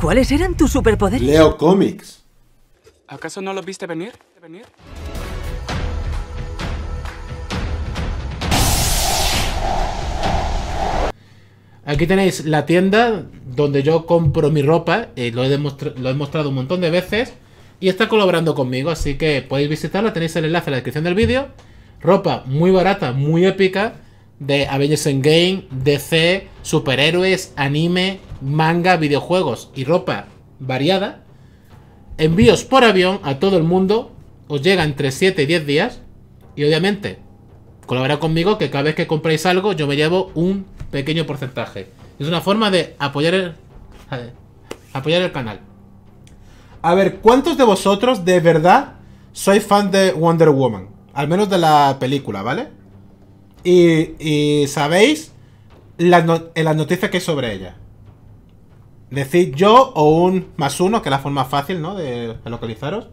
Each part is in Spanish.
¿Cuáles eran tus superpoderes? Leo Comics. ¿Acaso no los viste venir? Aquí tenéis la tienda donde yo compro mi ropa, eh, lo, he lo he mostrado un montón de veces y está colaborando conmigo, así que podéis visitarla, tenéis el enlace en la descripción del vídeo. Ropa muy barata, muy épica, de Avengers Endgame, DC, superhéroes, anime, manga, videojuegos y ropa variada. Envíos por avión a todo el mundo. Os llega entre 7 y 10 días. Y obviamente, colabora conmigo que cada vez que compréis algo yo me llevo un pequeño porcentaje. Es una forma de apoyar el, apoyar el canal. A ver, ¿cuántos de vosotros de verdad sois fan de Wonder Woman? Al menos de la película, ¿vale? Y, y sabéis en las noticias que hay sobre ella. Decid yo o un más uno, que es la forma fácil, ¿no? De, localizaros.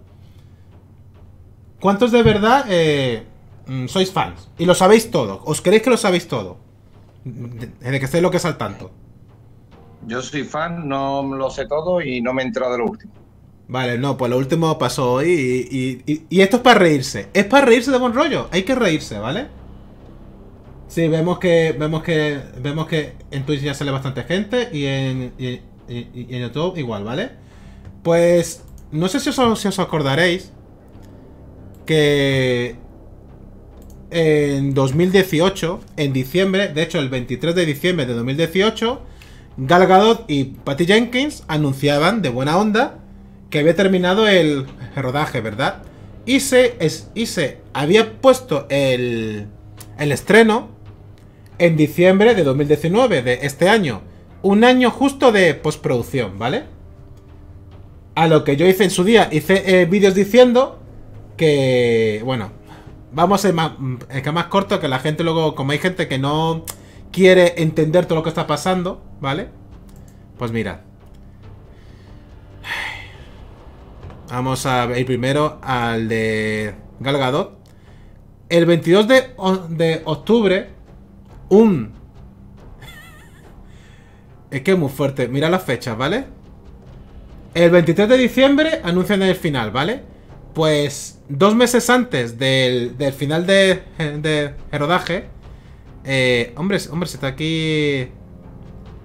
¿Cuántos de verdad eh, mm, sois fans? Y lo sabéis todo. ¿Os creéis que lo sabéis todo? De, que sé lo que es al tanto. Yo soy fan, no lo sé todo y no me he entrado de lo último. Vale, no, pues lo último pasó hoy y esto es para reírse. Es para reírse de buen rollo. Hay que reírse, ¿vale? Sí, vemos que, vemos que, vemos que en Twitch ya sale bastante gente y en, y, en YouTube igual, ¿vale? Pues no sé si os, si os acordaréis que en 2018, en diciembre, de hecho el 23 de diciembre de 2018, Gal Gadot y Patty Jenkins anunciaban de buena onda que había terminado el rodaje, ¿verdad? Y se, y se había puesto el, el estreno en diciembre de 2019, de este año. Un año justo de postproducción, ¿vale? A lo que yo hice en su día, hice eh, vídeos diciendo que, bueno, vamos a más, que más corto, que la gente luego, como hay gente que no quiere entender todo lo que está pasando, ¿vale? Pues mira Vamos a ir primero al de Galgado, El 22 de octubre un. es que es muy fuerte. Mira la fecha, ¿vale? El 23 de diciembre anuncian el final, ¿vale? Pues dos meses antes del, final de, rodaje. Eh, hombre, se está aquí.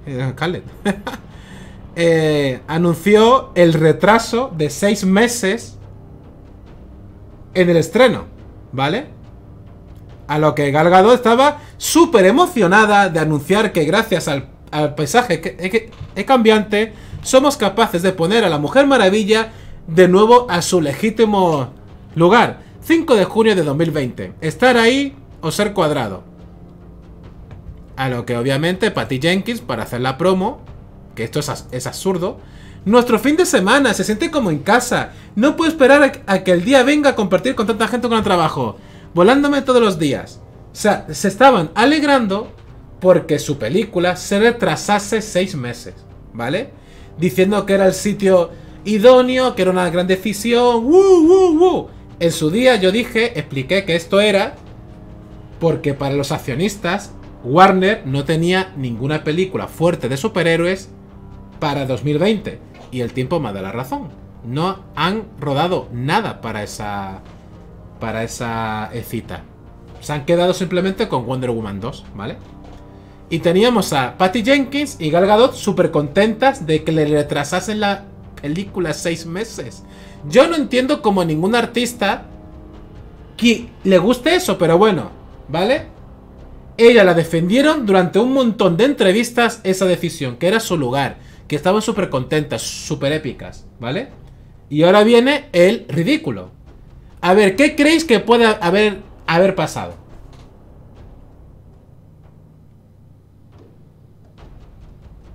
Eh, eh, anunció el retraso de seis meses en el estreno, ¿vale? A lo que Galgado estaba súper emocionada de anunciar que gracias al, paisaje que, eh, eh, cambiante somos capaces de poner a la Mujer Maravilla de nuevo a su legítimo lugar. 5 de junio de 2020. Estar ahí o ser cuadrado. A lo que obviamente Patty Jenkins, para hacer la promo, que esto es, absurdo, nuestro fin de semana se siente como en casa. No puedo esperar a que el día venga a compartir con tanta gente con el trabajo volándome todos los días. O sea, se estaban alegrando porque su película se retrasase seis meses, ¿vale? Diciendo que era el sitio idóneo, que era una gran decisión, ¡Woo, woo, woo! En su día yo dije, expliqué que esto era porque para los accionistas Warner no tenía ninguna película fuerte de superhéroes para 2020. Y el tiempo me da la razón. No han rodado nada para esa para esa eh, cita. Se han quedado simplemente con Wonder Woman 2, ¿vale? Y teníamos a Patty Jenkins y Gal Gadot súper contentas de que le retrasasen la película seis meses. Yo no entiendo como ningún artista que le guste eso, pero bueno, ¿vale? Ella la defendieron durante un montón de entrevistas esa decisión, que era su lugar, que estaban súper contentas, súper épicas, ¿vale? Y ahora viene el ridículo. A ver, ¿qué creéis que pueda haber, haber pasado?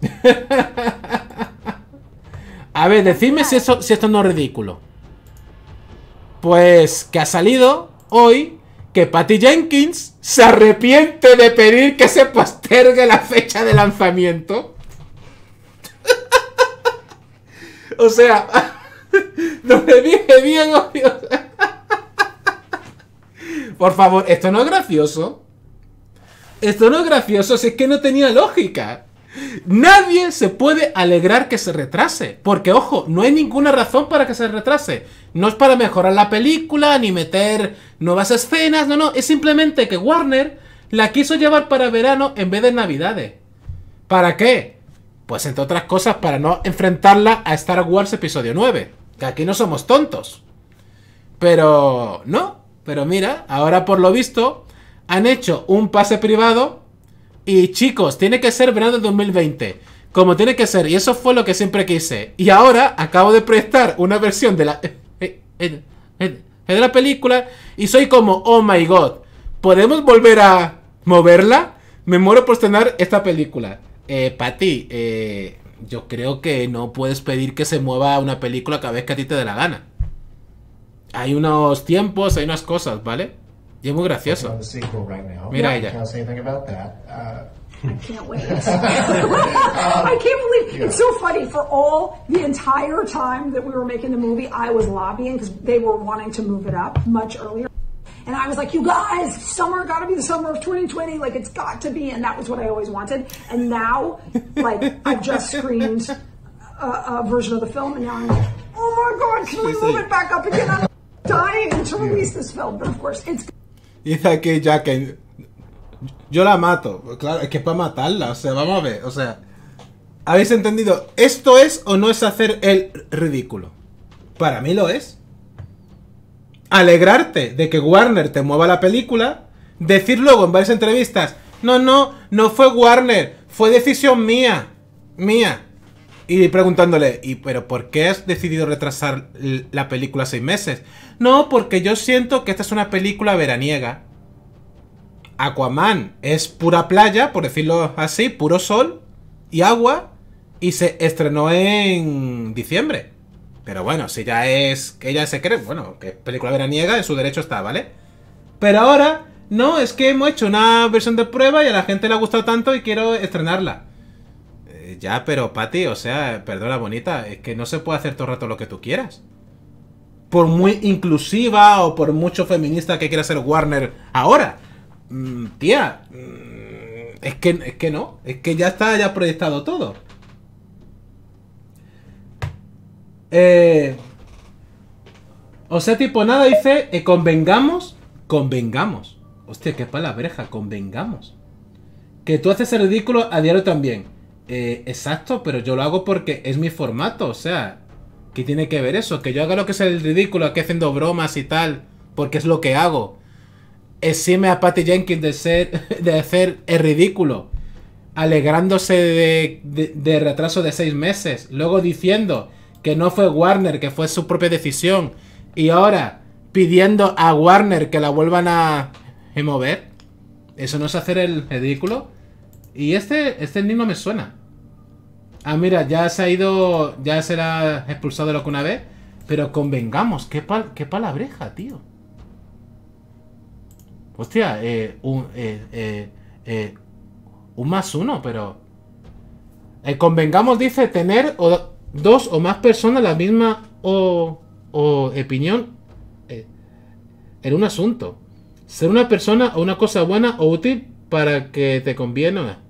a ver, decidme si, si esto no es ridículo. Pues que ha salido hoy que Patty Jenkins se arrepiente de pedir que se postergue la fecha de lanzamiento. o sea, no me dije bien, obvio. Por favor, esto no es gracioso. Esto no es gracioso, si es que no tenía lógica. Nadie se puede alegrar que se retrase. Porque, ojo, no hay ninguna razón para que se retrase. No es para mejorar la película, ni meter nuevas escenas, no, no. Es simplemente que Warner la quiso llevar para verano en vez de navidades. ¿Para qué? Pues entre otras cosas, para no enfrentarla a Star Wars Episodio 9. Que aquí no somos tontos. Pero, no. Pero mira, ahora por lo visto han hecho un pase privado y chicos, tiene que ser verano del 2020. Como tiene que ser. Y eso fue lo que siempre quise. Y ahora acabo de prestar una versión de la... Eh, eh, eh, de la película y soy como, oh my god, ¿podemos volver a moverla? Me muero por estrenar esta película. Eh, Pati, eh, yo creo que no puedes pedir que se mueva una película cada vez que a ti te dé la gana. hay unos tiempos, hay unas cosas, ¿vale? Y es muy gracioso. Mira ella. Uh, I can't wait. I can't believe it's so funny. For all the entire time that we were making the movie, I was lobbying because they were wanting to move it up much earlier. And I was like, you guys, summer got to be the summer of 2020. Like, it's got to be. And that was what I always wanted. And now, like, I've just screened a, a version of the film, and now I'm like, oh my God, can we move it back up again? dying to release que yo la mato. Claro, es que es para matarla. O sea, vamos a ver. O sea, ¿habéis entendido? ¿Esto es o no es hacer el ridículo? Para mí lo es. Alegrarte de que Warner te mueva la película. Decir luego en varias entrevistas: No, no, no fue Warner. Fue decisión mía. Mía. Y preguntándole, ¿y pero por qué has decidido retrasar la película seis meses? No, porque yo siento que esta es una película veraniega. Aquaman es pura playa, por decirlo así, puro sol y agua. Y se estrenó en diciembre. Pero bueno, si ya es. que ella se cree, bueno, que es película veraniega, en su derecho está, ¿vale? Pero ahora, no, es que hemos hecho una versión de prueba y a la gente le ha gustado tanto y quiero estrenarla ya, pero Pati, o sea, perdona bonita, es que no se puede hacer todo el rato lo que tú quieras. Por muy inclusiva o por mucho feminista que quiera ser Warner ahora. Mm, tía, mm, es, que, es que no, es que ya está ya proyectado todo. Eh, o sea, tipo, nada dice, eh, convengamos, convengamos. Hostia, qué palabreja, convengamos. Que tú haces el ridículo a diario también. Eh, exacto, pero yo lo hago porque es mi formato, o sea, ¿qué tiene que ver eso? Que yo haga lo que es el ridículo, aquí haciendo bromas y tal, porque es lo que hago. Exime a Patty Jenkins de, ser, de hacer el ridículo, alegrándose de, de, retraso de seis meses, luego diciendo que no fue Warner, que fue su propia decisión, y ahora pidiendo a Warner que la vuelvan a mover. ¿Eso no es hacer el ridículo? Y este, este me suena. Ah, mira, ya se ha ido. Ya será expulsado lo que una vez. Pero convengamos, qué, pal qué palabreja, tío. Hostia, eh, un, eh, eh, eh, más uno, pero. convengamos, dice, tener dos o más personas la misma o, opinión en un asunto. Ser una persona o una cosa buena o útil para que te conviene.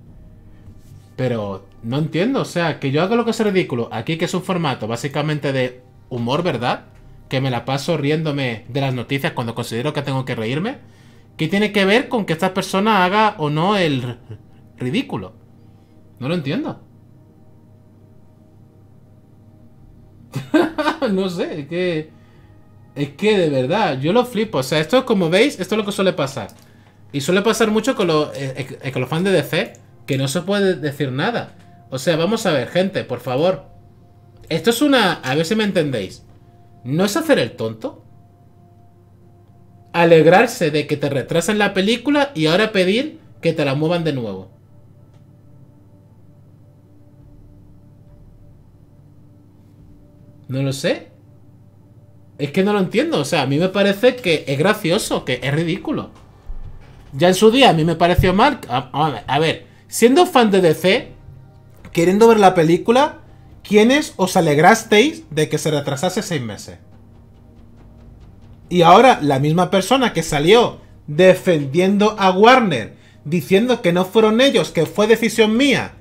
Pero no entiendo, o sea, que yo hago lo que es ridículo aquí, que es un formato básicamente de humor, ¿verdad? Que me la paso riéndome de las noticias cuando considero que tengo que reírme. ¿Qué tiene que ver con que esta persona haga o no el ridículo? No lo entiendo. no sé, es que. Es que de verdad, yo lo flipo. O sea, esto, como veis, esto es lo que suele pasar. Y suele pasar mucho con los, eh, eh, con los fans de DC que no se puede decir nada. O sea, vamos a ver, gente, por favor. Esto es una... A ver si me entendéis. ¿No es hacer el tonto? Alegrarse de que te retrasen la película y ahora pedir que te la muevan de nuevo. No lo sé. Es que no lo entiendo. O sea, a mí me parece que es gracioso, que es ridículo. Ya en su día a mí me pareció mal. a ver, siendo fan de DC, queriendo ver la película, ¿quiénes os alegrasteis de que se retrasase seis meses? Y ahora la misma persona que salió defendiendo a Warner, diciendo que no fueron ellos, que fue decisión mía,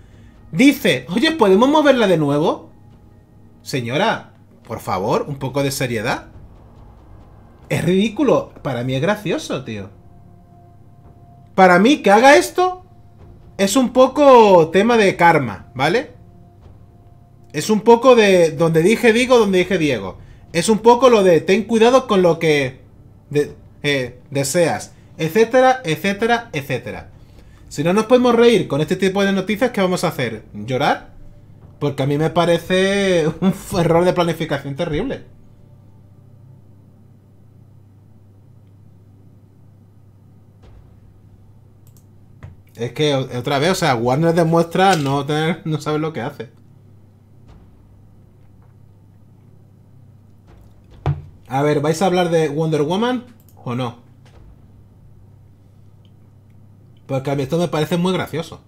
dice, oye, ¿podemos moverla de nuevo? Señora, por favor, un poco de seriedad. Es ridículo, para mí es gracioso, tío. Para mí que haga esto es un poco tema de karma, ¿vale? Es un poco de donde dije digo, donde dije Diego. Es un poco lo de ten cuidado con lo que eh, deseas, etcétera, etcétera, etcétera. Si no nos podemos reír con este tipo de noticias, ¿qué vamos a hacer? ¿Llorar? Porque a mí me parece un error de planificación terrible. Es que otra vez, o sea, Warner demuestra no tener, no saber lo que hace. A ver, ¿vais a hablar de Wonder Woman o no? Porque a mí esto me parece muy gracioso.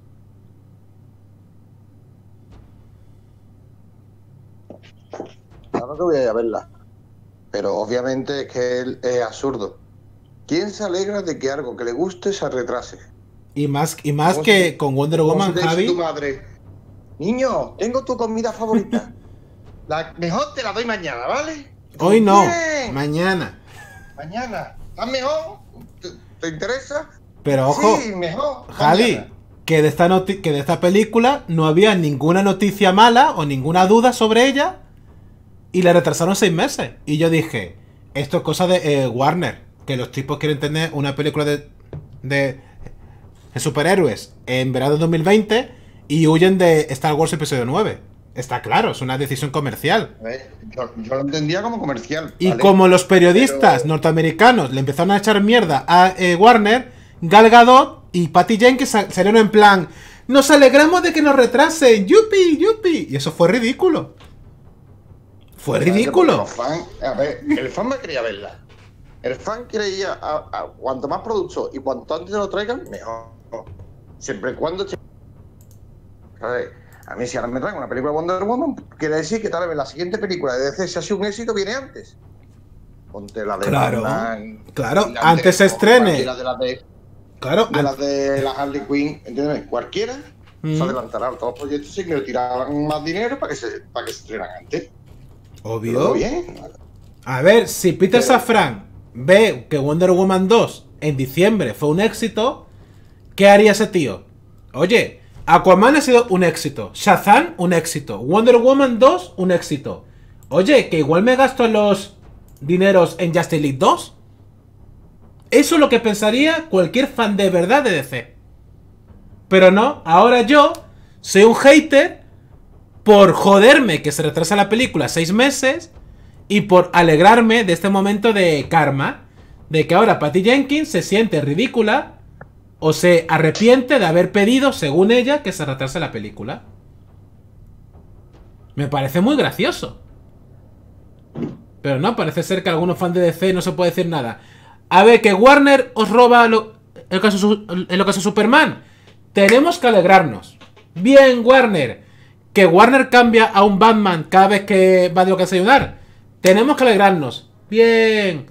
Claro que voy a, a verla. Pero obviamente es que él es absurdo. ¿Quién se alegra de que algo que le guste se retrase? Y más, y más que con Wonder Woman, Javi. Niño, tengo tu comida favorita. la mejor te la doy mañana, ¿vale? Hoy no, mañana. Mañana. ¿Estás mejor? ¿Te, interesa? Pero ojo, sí, Javi, que de, esta que de esta película no había ninguna noticia mala o ninguna duda sobre ella y la retrasaron seis meses. Y yo dije, esto es cosa de eh, Warner, que los tipos quieren tener una película de superhéroes en verano de 2020 y huyen de Star Wars Episodio 9. Está claro, es una decisión comercial. Yo, lo entendía como comercial. Y como los periodistas norteamericanos le empezaron a echar mierda a eh, Warner, Gal Gadot y Patty Jenkins salieron en plan: ¡Nos alegramos de que nos retrasen! ¡Yupi, yupi! Y eso fue ridículo. Fue ridículo. el fan me quería verla. El fan creía, a, cuanto más producto y cuanto antes lo traigan, mejor. Siempre y cuando... A mí si ahora me traen una película Wonder Woman, quiere decir que tal vez la siguiente película de DC, si ha sido un éxito, viene antes. Ponte la de Claro, claro, antes, se estrene. de, claro, la de Harley Quinn, ¿entiendes? Cualquiera se mm. adelantará todos los proyectos y me tirarán más dinero para que se, para que antes. Obvio. Bien? A ver, si Peter Safran ve que Wonder Woman 2 en diciembre fue un éxito, ¿Qué haría ese tío? Oye, Aquaman ha sido un éxito, Shazam un éxito, Wonder Woman 2 un éxito. Oye, que igual me gasto los dineros en Justice League 2. Eso es lo que pensaría cualquier fan de verdad de DC. Pero no, ahora yo soy un hater por joderme que se retrasa la película seis meses y por alegrarme de este momento de karma, de que ahora Patty Jenkins se siente ridícula o se arrepiente de haber pedido, según ella, que se tratase la película. Me parece muy gracioso. Pero no, parece ser que algunos fans de DC no se puede decir nada. A ver, que Warner os roba lo, el, caso, Superman. Tenemos que alegrarnos. Bien, Warner. Que Warner cambia a un Batman cada vez que va de lo que ayudar. Tenemos que alegrarnos. Bien.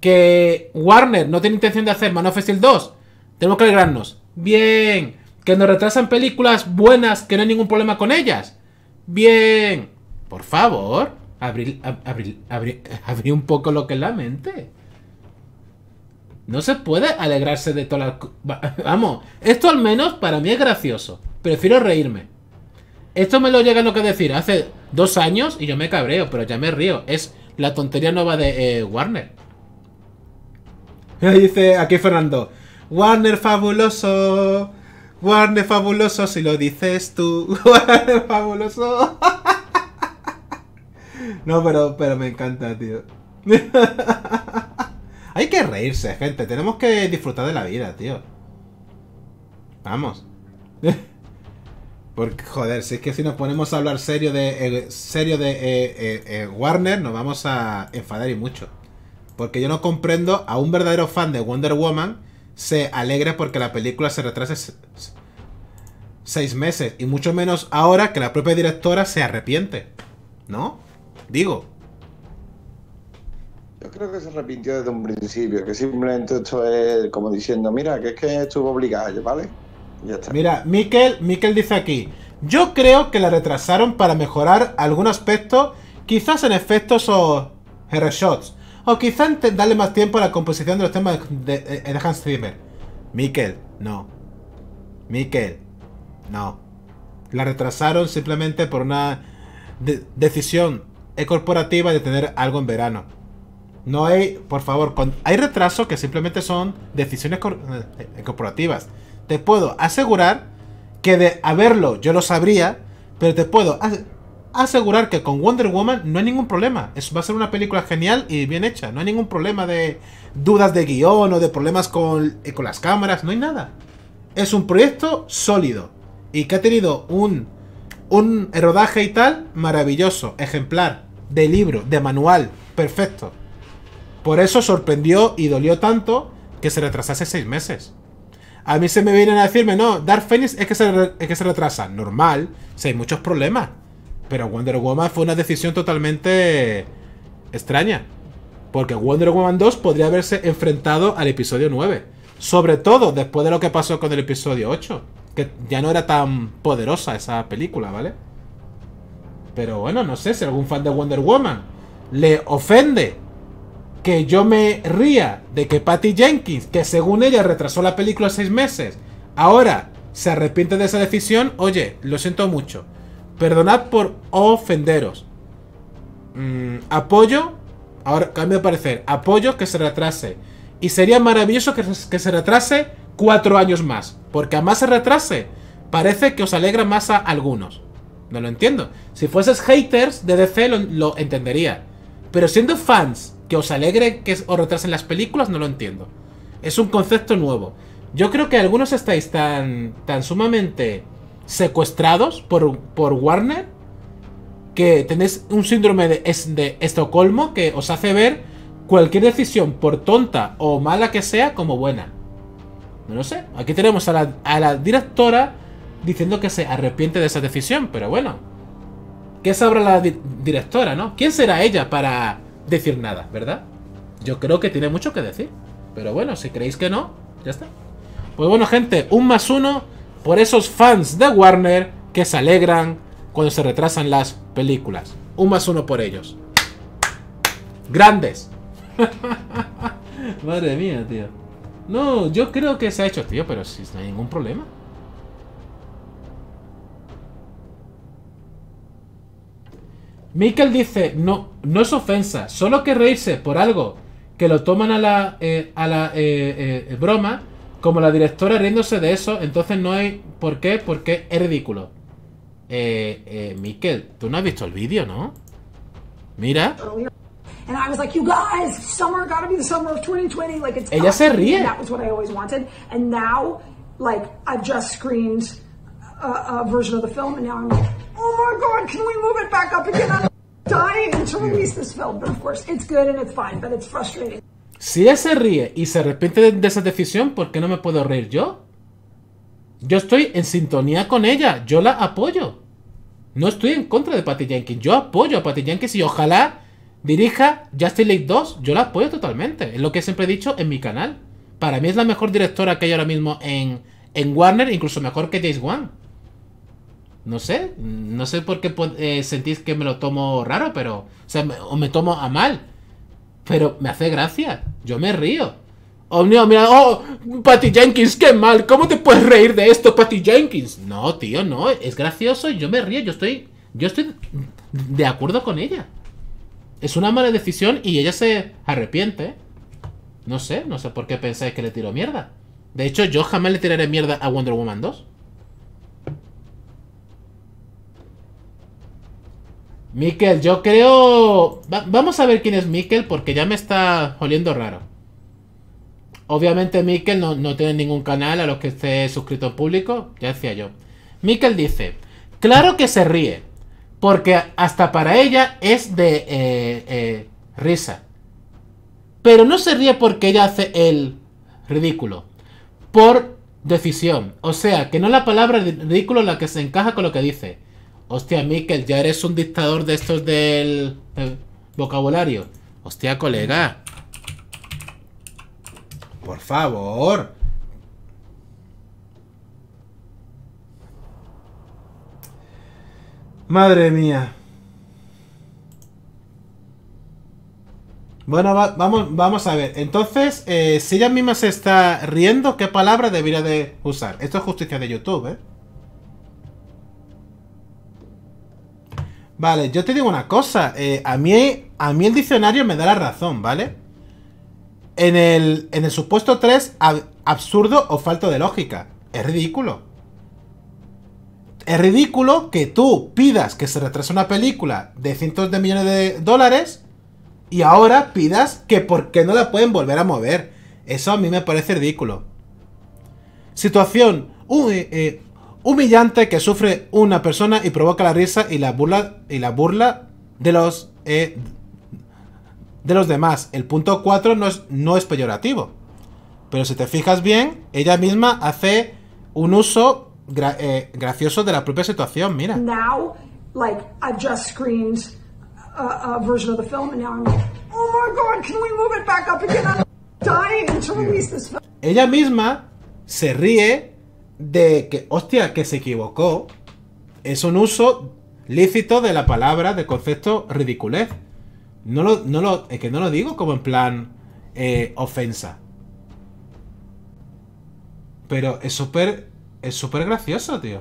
Que Warner no tiene intención de hacer Man of Steel 2 tenemos que alegrarnos. Bien. Que nos retrasan películas buenas que no hay ningún problema con ellas. Bien. Por favor, abrir, abrir, un poco lo que es la mente. No se puede alegrarse de todas las... Vamos, esto al menos para mí es gracioso. Prefiero reírme. Esto me lo llega lo que decir hace dos años y yo me cabreo, pero ya me río. Es la tontería nueva de eh, Warner. Dice aquí Fernando. Warner fabuloso. Warner fabuloso, si lo dices tú. Warner fabuloso. No, pero, pero me encanta, tío. Hay que reírse, gente. Tenemos que disfrutar de la vida, tío. Vamos. Porque, joder, si es que si nos ponemos a hablar serio de eh, serio de eh, eh, Warner, nos vamos a enfadar y mucho. Porque yo no comprendo a un verdadero fan de Wonder Woman se alegra porque la película se retrase seis meses. Y mucho menos ahora que la propia directora se arrepiente. ¿No? Digo. Yo creo que se arrepintió desde un principio, que simplemente esto es como diciendo, mira, que es que estuvo obligado, ¿vale? ya está. Mira, Miquel, dice aquí, yo creo que la retrasaron para mejorar algún aspecto, quizás en efectos o shots o quizá darle más tiempo a la composición de los temas eh, eh, de, Hans Zimmer. Miquel, no. Miquel, no. La retrasaron simplemente por una decisión corporativa de tener algo en verano. No hay, por favor, hay retrasos que simplemente son decisiones eh, corporativas. Te puedo asegurar que de haberlo yo lo sabría, pero te puedo asegurar que con Wonder Woman no hay ningún problema. Es, va a ser una película genial y bien hecha. No hay ningún problema de dudas de guión o de problemas con, eh, con las cámaras. No hay nada. Es un proyecto sólido y que ha tenido un, un rodaje y tal maravilloso, ejemplar, de libro, de manual, perfecto. Por eso sorprendió y dolió tanto que se retrasase seis meses. A mí se me vienen a decirme, no, Dark Phoenix es que es que se retrasa. Normal, si hay muchos problemas. Pero Wonder Woman fue una decisión totalmente extraña. Porque Wonder Woman 2 podría haberse enfrentado al episodio 9. Sobre todo después de lo que pasó con el episodio 8. Que ya no era tan poderosa esa película, ¿vale? Pero bueno, no sé si algún fan de Wonder Woman le ofende que yo me ría de que Patty Jenkins, que según ella retrasó la película seis meses, ahora se arrepiente de esa decisión, oye, lo siento mucho. Perdonad por ofenderos. Mm, apoyo. Ahora cambio de parecer. Apoyo que se retrase. Y sería maravilloso que, se retrase cuatro años más. Porque a más se retrase, parece que os alegra más a algunos. No lo entiendo. Si fueses haters de DC, lo, lo entendería. Pero siendo fans que os alegre que os retrasen las películas, no lo entiendo. Es un concepto nuevo. Yo creo que algunos estáis tan, tan sumamente secuestrados por, por Warner. Que tenéis un síndrome de, Estocolmo que os hace ver cualquier decisión, por tonta o mala que sea, como buena. No lo sé. Aquí tenemos a la, directora diciendo que se arrepiente de esa decisión, pero bueno. ¿Qué sabrá la directora, no? ¿Quién será ella para decir nada, verdad? Yo creo que tiene mucho que decir. Pero bueno, si creéis que no, ya está. Pues bueno, gente, un más uno por esos fans de Warner que se alegran cuando se retrasan las películas. Un más uno por ellos. Grandes. Madre mía, tío. No, yo creo que se ha hecho, tío, pero si no hay ningún problema. Mikkel dice, no, no es ofensa, solo que reírse por algo que lo toman a la, eh, a la eh, eh, broma como la directora riéndose de eso, entonces no hay por qué, porque es ridículo. Eh, eh, Miquel, tú no has visto el vídeo, ¿no? Mira. Ella se ríe. like I've just screened a, a, version of the film, and now I'm like, oh my god, can we move it back up again? I'm dying to release this film, but of course, it's good and it's fine, but it's frustrating. Si ella se ríe y se arrepiente de, esa decisión, ¿por qué no me puedo reír yo? Yo estoy en sintonía con ella, yo la apoyo. No estoy en contra de Patty Jenkins, yo apoyo a Patty Jenkins y ojalá dirija Justin League 2, yo la apoyo totalmente. Es lo que siempre he dicho en mi canal. Para mí es la mejor directora que hay ahora mismo en, en Warner, incluso mejor que Jace Wan. No sé, no sé por qué eh, sentís que me lo tomo raro, pero... O sea, o me tomo a mal. Pero me hace gracia. Yo me río. Oh, mira, oh, Patty Jenkins, qué mal. ¿Cómo te puedes reír de esto, Patty Jenkins? No, tío, no. Es gracioso y yo me río. Yo estoy. Yo estoy de acuerdo con ella. Es una mala decisión y ella se arrepiente. No sé, no sé por qué pensáis que le tiro mierda. De hecho, yo jamás le tiraré mierda a Wonder Woman 2. Miquel, yo creo... vamos a ver quién es Mikel porque ya me está oliendo raro. Obviamente Miquel no, tiene ningún canal a los que esté suscrito público, ya decía yo. Mikel dice, claro que se ríe, porque hasta para ella es de eh, eh, risa. Pero no se ríe porque ella hace el ridículo, por decisión. O sea, que no es la palabra ridículo la que se encaja con lo que dice Hostia, Mikel, ya eres un dictador de estos del, vocabulario. Hostia, colega. Por favor. Madre mía. Bueno, vamos, vamos a ver. Entonces, eh, si ella misma se está riendo, ¿qué palabra debería de usar? Esto es justicia de YouTube, ¿eh? Vale, yo te digo una cosa. Eh, a, mí, a mí el diccionario me da la razón, ¿vale? En el, supuesto 3, absurdo o falto de lógica. Es ridículo. Es ridículo que tú pidas que se retrase una película de cientos de millones de dólares y ahora pidas que por qué no la pueden volver a mover. Eso a mí me parece ridículo. Situación. Uh, eh, eh humillante que sufre una persona y provoca la risa y la burla, y la burla de los... Eh, de los demás. El punto 4 no es, no es peyorativo. Pero si te fijas bien, ella misma hace un uso eh, gracioso de la propia situación, mira. Ella misma se ríe de que, hostia, que se equivocó, es un uso lícito de la palabra, de concepto ridiculez. No lo, no lo, es que no lo digo como en plan eh, ofensa. Pero es súper, es súper gracioso, tío.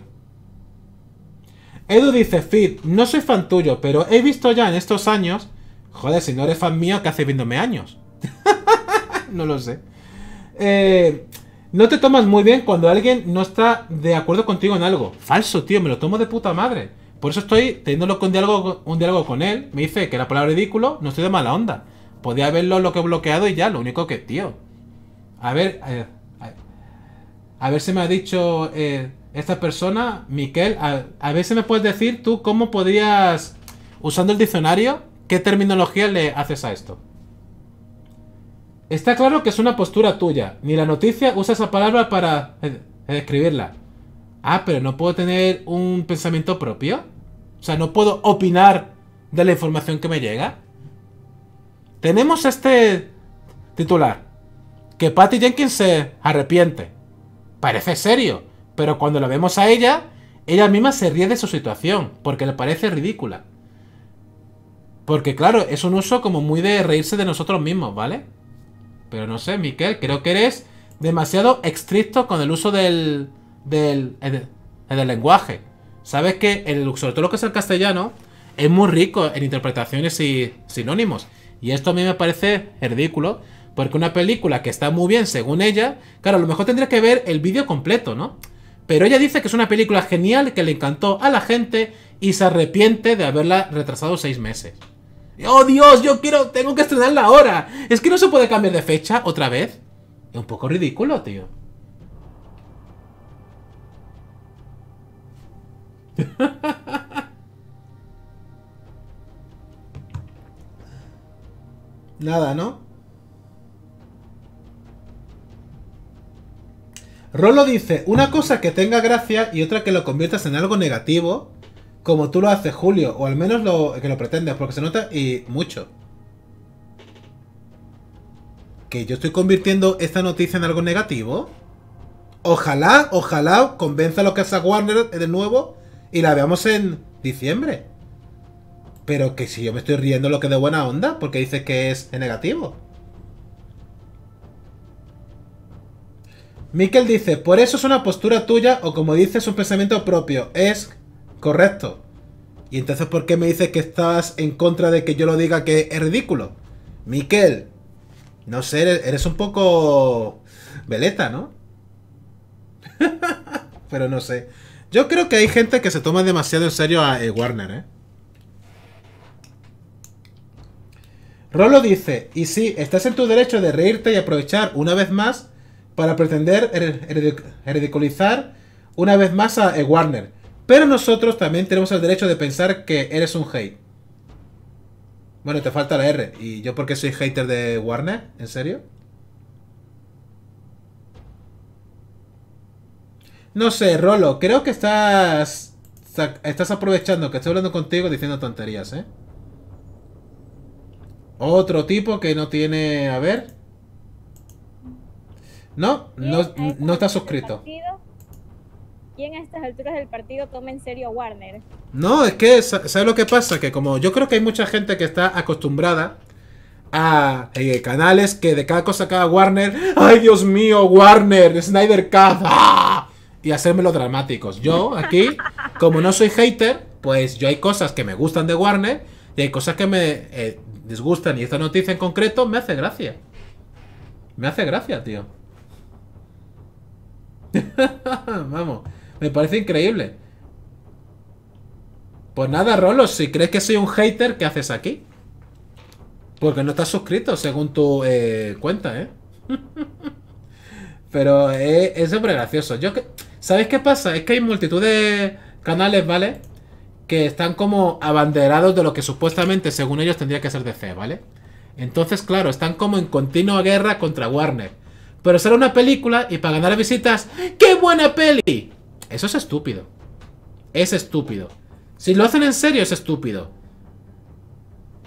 Edu dice, Fit, no soy fan tuyo, pero he visto ya en estos años... Joder, si no eres fan mío, ¿qué haces viéndome años? no lo sé. Eh, no te tomas muy bien cuando alguien no está de acuerdo contigo en algo. Falso, tío, me lo tomo de puta madre. Por eso estoy teniéndolo con un diálogo con él. Me dice que la palabra ridículo, no estoy de mala onda. Podía haberlo lo que he bloqueado y ya, lo único que, tío. A ver, eh, a ver, a ver si me ha dicho eh, esta persona, Miquel, a, ver si me puedes decir tú cómo podrías, usando el diccionario, qué terminología le haces a esto. Está claro que es una postura tuya. Ni la noticia usa esa palabra para eh, eh, describirla. Ah, pero no puedo tener un pensamiento propio. O sea, no puedo opinar de la información que me llega. Tenemos este titular. Que Patty Jenkins se arrepiente. Parece serio, pero cuando la vemos a ella, ella misma se ríe de su situación, porque le parece ridícula. Porque claro, es un uso como muy de reírse de nosotros mismos, ¿vale? Pero no sé, Miquel, creo que eres demasiado estricto con el uso del, del, eh, eh, del, lenguaje. Sabes que, el, sobre todo lo que es el castellano, es muy rico en interpretaciones y sinónimos. Y esto a mí me parece ridículo, porque una película que está muy bien según ella, claro, a lo mejor tendría que ver el vídeo completo, ¿no? Pero ella dice que es una película genial que le encantó a la gente y se arrepiente de haberla retrasado seis meses. Oh Dios, yo quiero, tengo que estrenarla ahora. Es que no se puede cambiar de fecha otra vez. Es un poco ridículo, tío. Nada, ¿no? Rolo dice, una cosa que tenga gracia y otra que lo conviertas en algo negativo como tú lo haces, Julio, o al menos lo, que lo pretendas, porque se nota y mucho. ¿Que yo estoy convirtiendo esta noticia en algo negativo? Ojalá, ojalá convenza a los que hace Warner de nuevo y la veamos en diciembre. Pero que si yo me estoy riendo lo que de buena onda, porque dices que es negativo. Mikel dice, por eso es una postura tuya o como dices un pensamiento propio, es Correcto. Y entonces, ¿por qué me dices que estás en contra de que yo lo diga que es ridículo? Miquel, no sé, eres, un poco... Veleta, ¿no? Pero no sé. Yo creo que hay gente que se toma demasiado en serio a eh, Warner, ¿eh? Rolo dice, y sí, estás en tu derecho de reírte y aprovechar una vez más para pretender er, er, er, ridiculizar una vez más a eh, Warner. Pero nosotros también tenemos el derecho de pensar que eres un hate. Bueno, te falta la R. ¿Y yo por qué soy hater de Warner? ¿En serio? No sé, Rolo, creo que estás. Estás aprovechando que estoy hablando contigo diciendo tonterías, ¿eh? Otro tipo que no tiene. A ver. No, no, no está suscrito. ¿quién a estas alturas del partido toma en serio a Warner? No, es que, ¿sabes lo que pasa? Que como yo creo que hay mucha gente que está acostumbrada a eh, canales que de cada cosa cada Warner, ¡ay Dios mío, Warner, Snyder Cut! ¡Ah! Y hacérmelo dramáticos. Yo aquí, como no soy hater, pues yo hay cosas que me gustan de Warner y hay cosas que me eh, disgustan. Y esta noticia en concreto me hace gracia. Me hace gracia, tío. Vamos. Me parece increíble. Pues nada, Rolo, si crees que soy un hater, ¿qué haces aquí? Porque no estás suscrito, según tu eh, cuenta, ¿eh? Pero eh, es, es gracioso. Yo que, ¿Sabéis qué pasa? Es que hay multitud de canales, ¿vale? Que están como abanderados de lo que supuestamente, según ellos, tendría que ser DC, ¿vale? Entonces, claro, están como en continua guerra contra Warner. Pero será una película y para ganar visitas, ¡qué buena peli! Eso es estúpido. Es estúpido. Si lo hacen en serio, es estúpido.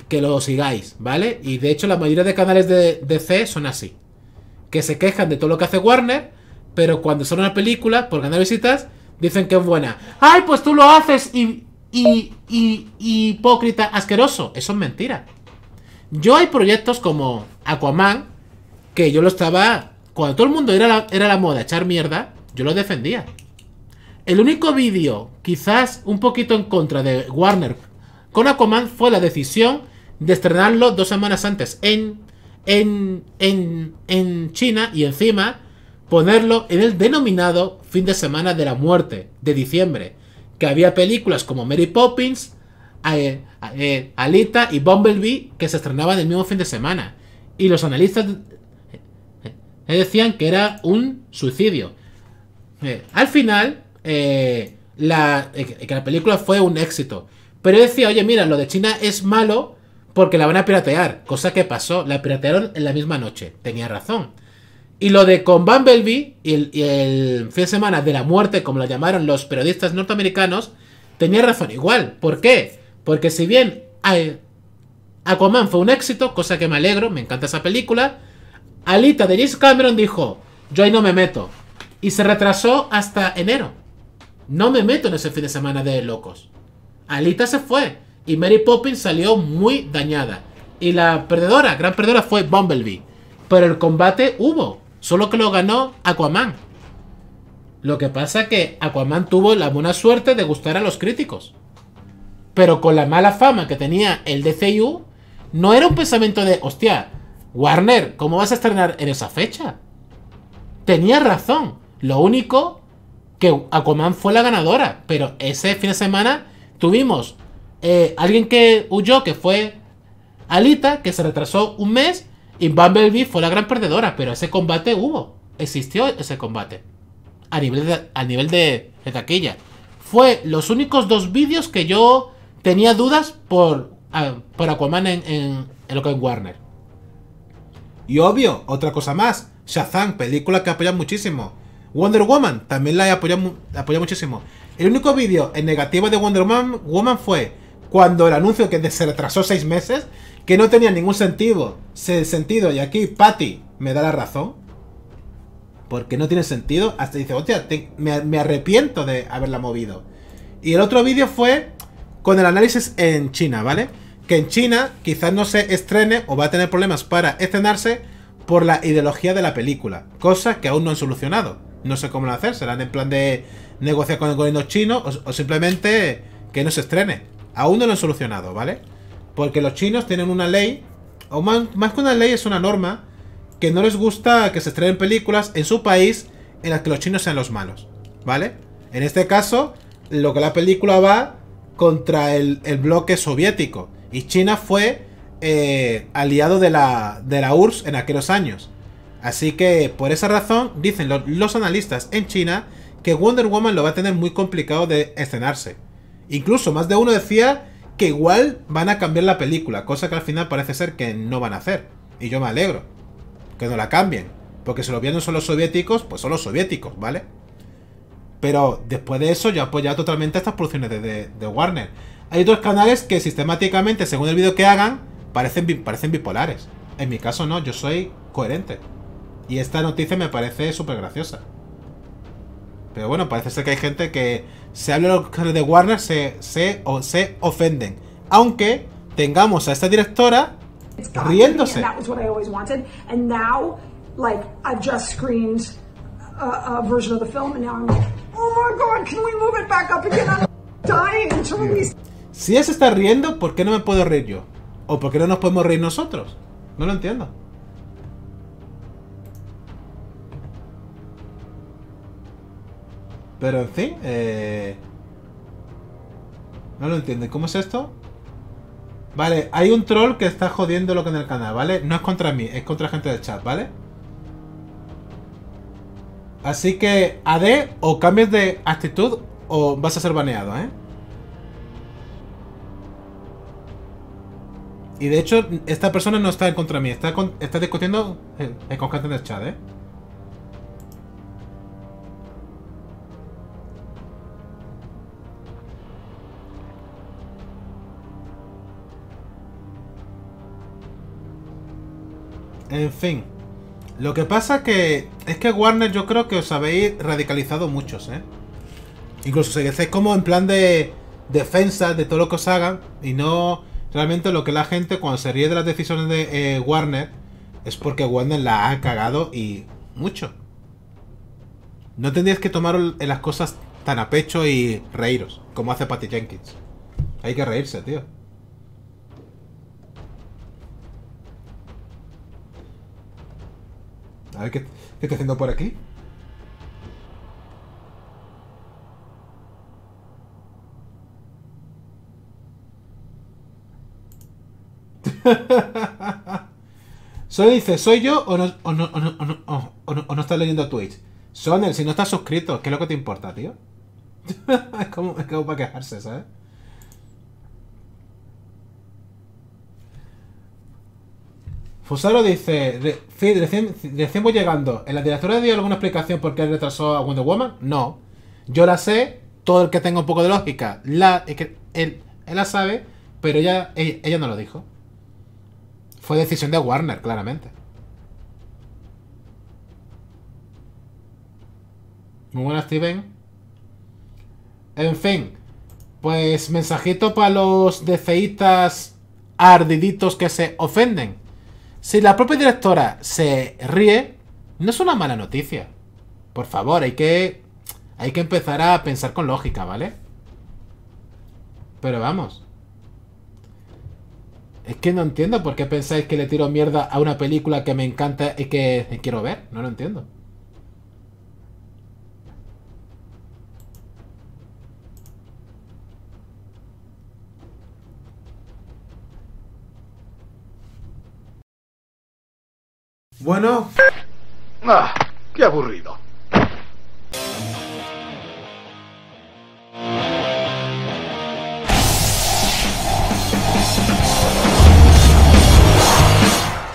Que lo sigáis, ¿vale? Y de hecho, la mayoría de canales de C son así. Que se quejan de todo lo que hace Warner, pero cuando son una película, por ganar visitas, dicen que es buena. ¡Ay, pues tú lo haces! Y, y, y, hipócrita, asqueroso. Eso es mentira. Yo hay proyectos como Aquaman, que yo lo estaba. Cuando todo el mundo era era la moda, echar mierda, yo lo defendía. El único vídeo, quizás un poquito en contra de Warner con Aquaman, fue la decisión de estrenarlo dos semanas antes en, en, en, en China y encima ponerlo en el denominado fin de semana de la muerte de diciembre, que había películas como Mary Poppins, eh, eh, Alita y Bumblebee que se estrenaban el mismo fin de semana. Y los analistas eh, decían que era un suicidio. al final, eh, la, eh, que la película fue un éxito. Pero decía, oye, mira, lo de China es malo porque la van a piratear. Cosa que pasó, la piratearon en la misma noche. Tenía razón. Y lo de con Bumblebee y el, el fin de semana de la muerte, como lo llamaron los periodistas norteamericanos, tenía razón igual. ¿Por qué? Porque si bien Aquaman fue un éxito, cosa que me alegro, me encanta esa película, Alita de James Cameron dijo, yo ahí no me meto. Y se retrasó hasta enero. No me meto en ese fin de semana de locos. Alita se fue y Mary Poppins salió muy dañada. Y la perdedora, gran perdedora fue Bumblebee. Pero el combate hubo, solo que lo ganó Aquaman. Lo que pasa que Aquaman tuvo la buena suerte de gustar a los críticos. Pero con la mala fama que tenía el DCU, no era un pensamiento de, hostia, Warner, ¿cómo vas a estrenar en esa fecha? Tenía razón. Lo único que Aquaman fue la ganadora, pero ese fin de semana tuvimos eh, alguien que huyó, que fue Alita, que se retrasó un mes, y Bumblebee fue la gran perdedora, pero ese combate hubo, existió ese combate a nivel de, a nivel de, taquilla. Fue los únicos dos vídeos que yo tenía dudas por, ah, por Aquaman en, lo que Warner. Y obvio, otra cosa más, Shazam, película que apoya muchísimo. Wonder Woman, también la he apoyado muchísimo. El único vídeo en negativo de Wonder Woman, fue cuando el anuncio que se retrasó seis meses, que no tenía ningún sentido. Se, sentido. Y aquí Patty me da la razón. Porque no tiene sentido. Hasta dice, hostia, me, me, arrepiento de haberla movido. Y el otro vídeo fue con el análisis en China, ¿vale? Que en China quizás no se estrene o va a tener problemas para estrenarse por la ideología de la película. Cosa que aún no han solucionado. No sé cómo lo hacer. Serán en plan de negociar con el gobierno chino o, simplemente que no se estrene. Aún no lo han solucionado, ¿vale? Porque los chinos tienen una ley, o más, que una ley es una norma, que no les gusta que se estrenen películas en su país en las que los chinos sean los malos, ¿vale? En este caso, lo que la película va contra el, bloque soviético. Y China fue eh, aliado de la, de la URSS en aquellos años. Así que por esa razón dicen los, analistas en China que Wonder Woman lo va a tener muy complicado de escenarse. Incluso más de uno decía que igual van a cambiar la película, cosa que al final parece ser que no van a hacer. Y yo me alegro que no la cambien, porque si lo vieron son los soviéticos, pues son los soviéticos, ¿vale? Pero después de eso yo apoyo totalmente estas producciones de, Warner. Hay otros canales que sistemáticamente, según el vídeo que hagan, parecen, parecen bipolares. En mi caso no, yo soy coherente. Y esta noticia me parece súper graciosa. Pero bueno, parece ser que hay gente que se habla de Warner, se, se, se ofenden. Aunque tengamos a esta directora riéndose. Si ella se está riendo, ¿por qué no me puedo reír yo? ¿O por qué no nos podemos reír nosotros? No lo entiendo. Pero en fin, eh... No lo entienden. ¿Cómo es esto? Vale, hay un troll que está jodiendo lo que en el canal, ¿vale? No es contra mí, es contra gente del chat, ¿vale? Así que, AD, o cambias de actitud o vas a ser baneado, ¿eh? Y de hecho, esta persona no está en contra mí, está, está discutiendo con gente del chat, ¿eh? En fin. Lo que pasa que es que Warner yo creo que os habéis radicalizado muchos, ¿eh? Incluso si hacéis como en plan de defensa de todo lo que os hagan y no realmente lo que la gente cuando se ríe de las decisiones de eh, Warner es porque Warner la ha cagado y mucho. No tendríais que tomar las cosas tan a pecho y reíros, como hace Patty Jenkins. Hay que reírse, tío. A ver, ¿qué, qué haciendo por aquí? Sonel dice, ¿soy yo o no, o no, o no, o estás leyendo Twitch? Sonel, si no estás suscrito, ¿qué es lo que te importa, tío? es como para quejarse, ¿sabes? Fusaro dice, Re recién, voy llegando. ¿En la directora dio alguna explicación por qué retrasó a Wonder Woman? No. Yo la sé, todo el que tenga un poco de lógica, la, que él, la sabe, pero ella, ella, no lo dijo. Fue decisión de Warner, claramente. Muy buenas, Steven. En fin, pues mensajito para los DCistas ardiditos que se ofenden. Si la propia directora se ríe, no es una mala noticia. Por favor, hay que... Hay que empezar a pensar con lógica, ¿vale? Pero vamos. Es que no entiendo por qué pensáis que le tiro mierda a una película que me encanta y que quiero ver. No lo entiendo. Bueno. Ah, qué aburrido.